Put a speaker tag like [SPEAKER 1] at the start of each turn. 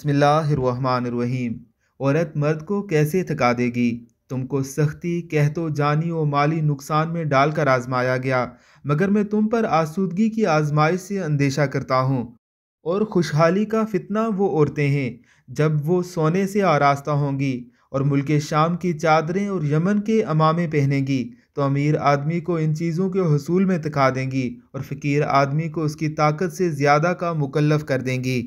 [SPEAKER 1] बिस्मिल्लाहिर्रहमानिर्रहीम औरत मर्द को कैसे थका देगी तुमको सख्ती कह तो जानी और माली नुकसान में डालकर आजमाया गया मगर मैं तुम पर आसूदगी की आजमाइश से अंदेशा करता हूँ और खुशहाली का फितना वो औरतें हैं जब वो सोने से आरास्ता होंगी और मुल्क शाम की चादरें और यमन के अमामे पहनेंगी तो अमीर आदमी को इन चीज़ों के हसूल में तका देंगी और फ़कीर आदमी को उसकी ताकत से ज़्यादा का मुकल्लफ़ कर देंगी